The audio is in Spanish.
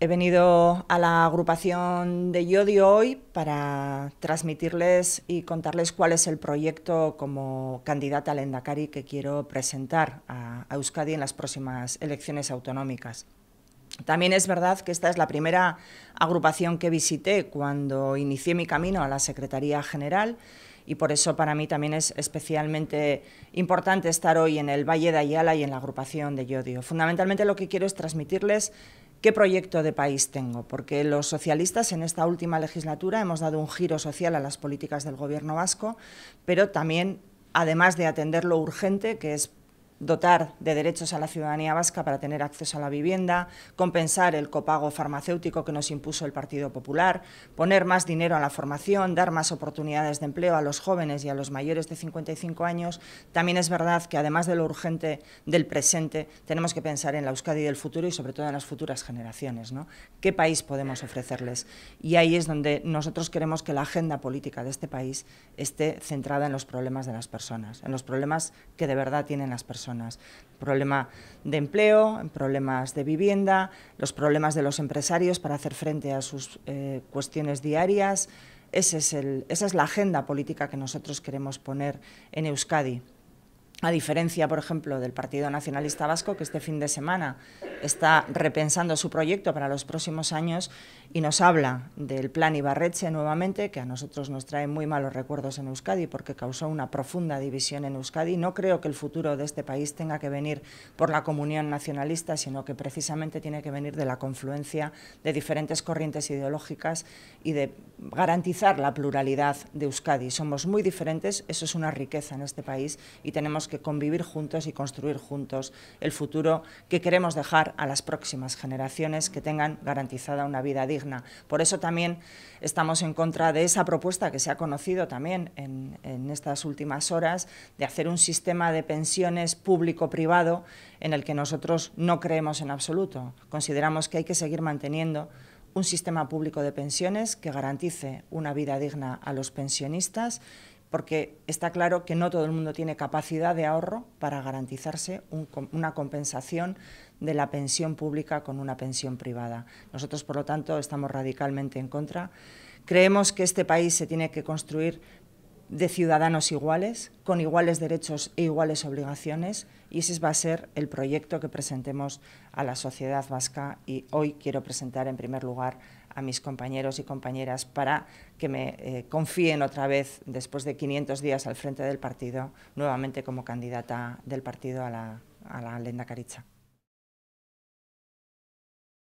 He venido a la agrupación de Yodio hoy para transmitirles y contarles cuál es el proyecto como candidata al Endacari que quiero presentar a Euskadi en las próximas elecciones autonómicas. También es verdad que esta es la primera agrupación que visité cuando inicié mi camino a la Secretaría General y por eso para mí también es especialmente importante estar hoy en el Valle de Ayala y en la agrupación de Yodio. Fundamentalmente lo que quiero es transmitirles qué proyecto de país tengo, porque los socialistas en esta última legislatura hemos dado un giro social a las políticas del Gobierno vasco, pero también, además de atender lo urgente, que es dotar de derechos a la ciudadanía vasca para tener acceso a la vivienda, compensar el copago farmacéutico que nos impuso el Partido Popular, poner más dinero a la formación, dar más oportunidades de empleo a los jóvenes y a los mayores de 55 años, también es verdad que además de lo urgente del presente, tenemos que pensar en la Euskadi del futuro y sobre todo en las futuras generaciones. ¿Qué país podemos ofrecerles? Y ahí es donde nosotros queremos que la agenda política de este país esté centrada en los problemas de las personas, en los problemas que de verdad tienen las personas. El Problema de empleo, problemas de vivienda, los problemas de los empresarios para hacer frente a sus eh, cuestiones diarias. esa es la agenda política que nosotros queremos poner en Euskadi. A diferencia, por ejemplo, del Partido Nacionalista Vasco, que este fin de semana está repensando su proyecto para los próximos años y nos habla del plan Ibarreche nuevamente, que a nosotros nos trae muy malos recuerdos en Euskadi porque causó una profunda división en Euskadi. No creo que el futuro de este país tenga que venir por la comunión nacionalista, sino que precisamente tiene que venir de la confluencia de diferentes corrientes ideológicas y de garantizar la pluralidad de Euskadi. Somos muy diferentes, eso es una riqueza en este país y tenemos que convivir juntos y construir juntos el futuro que queremos dejar a las próximas generaciones que tengan garantizada una vida digna. Por eso también estamos en contra de esa propuesta que se ha conocido también en estas últimas horas de hacer un sistema de pensiones público-privado en el que nosotros no creemos en absoluto. Consideramos que hay que seguir manteniendo un sistema público de pensiones que garantice una vida digna a los pensionistas porque está claro que no todo el mundo tiene capacidad de ahorro para garantizarse una compensación de la pensión pública con una pensión privada. Nosotros, por lo tanto, estamos radicalmente en contra. Creemos que este país se tiene que construir de ciudadanos iguales, con iguales derechos e iguales obligaciones, y ese va a ser el proyecto que presentemos a la sociedad vasca. Y hoy quiero presentar, en primer lugar, a mis compañeros y compañeras para que me eh, confíen otra vez, después de 500 días al frente del partido, nuevamente como candidata del partido a la, a la Lenda Caricha.